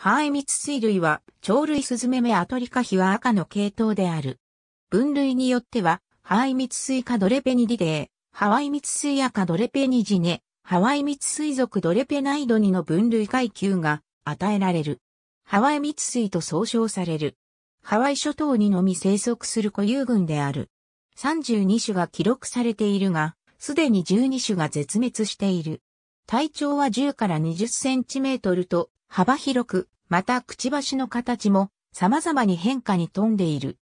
ハ灰蜜水類は、鳥類スズメ目アトリカヒは赤の系統である。分類によっては、ハ灰蜜水カドレペニディデー、ハワイ蜜水カドレペニジネ、ハワイ蜜水族ドレペナイドニの分類階級が与えられる。ハワイ蜜水と総称される。ハワイ諸島にのみ生息する固有群である。32種が記録されているが、すでに12種が絶滅している。体長は10から20センチメートルと幅広く、またくちばしの形も様々に変化に富んでいる。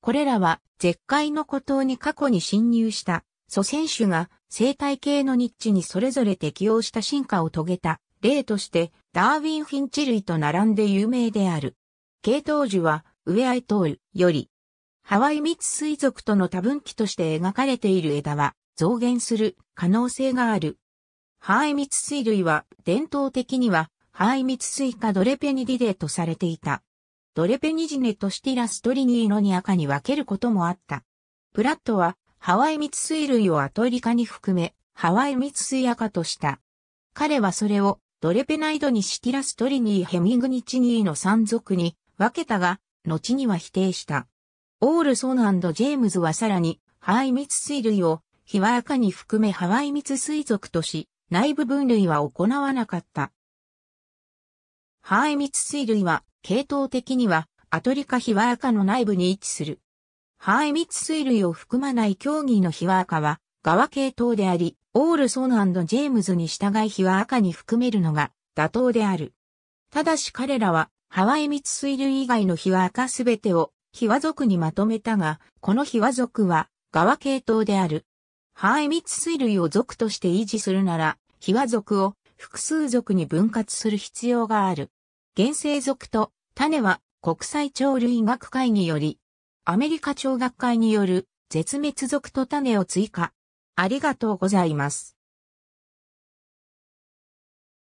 これらは絶海の孤島に過去に侵入した祖先種が生態系のニッチにそれぞれ適応した進化を遂げた例としてダーウィン・フィンチ類と並んで有名である。系統樹はウエアイトールよりハワイ密水族との多分岐として描かれている枝は増減する可能性がある。ハワイ密水類は伝統的にはハツ密水化ドレペニディデとされていた。ドレペニジネとシティラストリニーノアカに分けることもあった。プラットは、ハワイ密水類をアトリカに含め、ハワイ密水カとした。彼はそれを、ドレペナイドにシティラストリニーヘミングニチニーの山族に分けたが、後には否定した。オールソンジェームズはさらに、ハワイ密水類を、ヒワアカに含めハワイ密水族とし、内部分類は行わなかった。ハエミ密水類は、系統的には、アトリカヒワアカの内部に位置する。ハエミ密水類を含まない競技のヒワアカは、側系統であり、オールソンジェームズに従いヒワアカに含めるのが妥当である。ただし彼らは、ハワイ密水類以外のヒワアカすべてをヒワ族にまとめたが、このヒワ族は側系統である。ハワイ密水類を族として維持するなら、ヒワ族を複数族に分割する必要がある。原生族と種は国際鳥類学会により、アメリカ鳥学会による絶滅族と種を追加。ありがとうございます。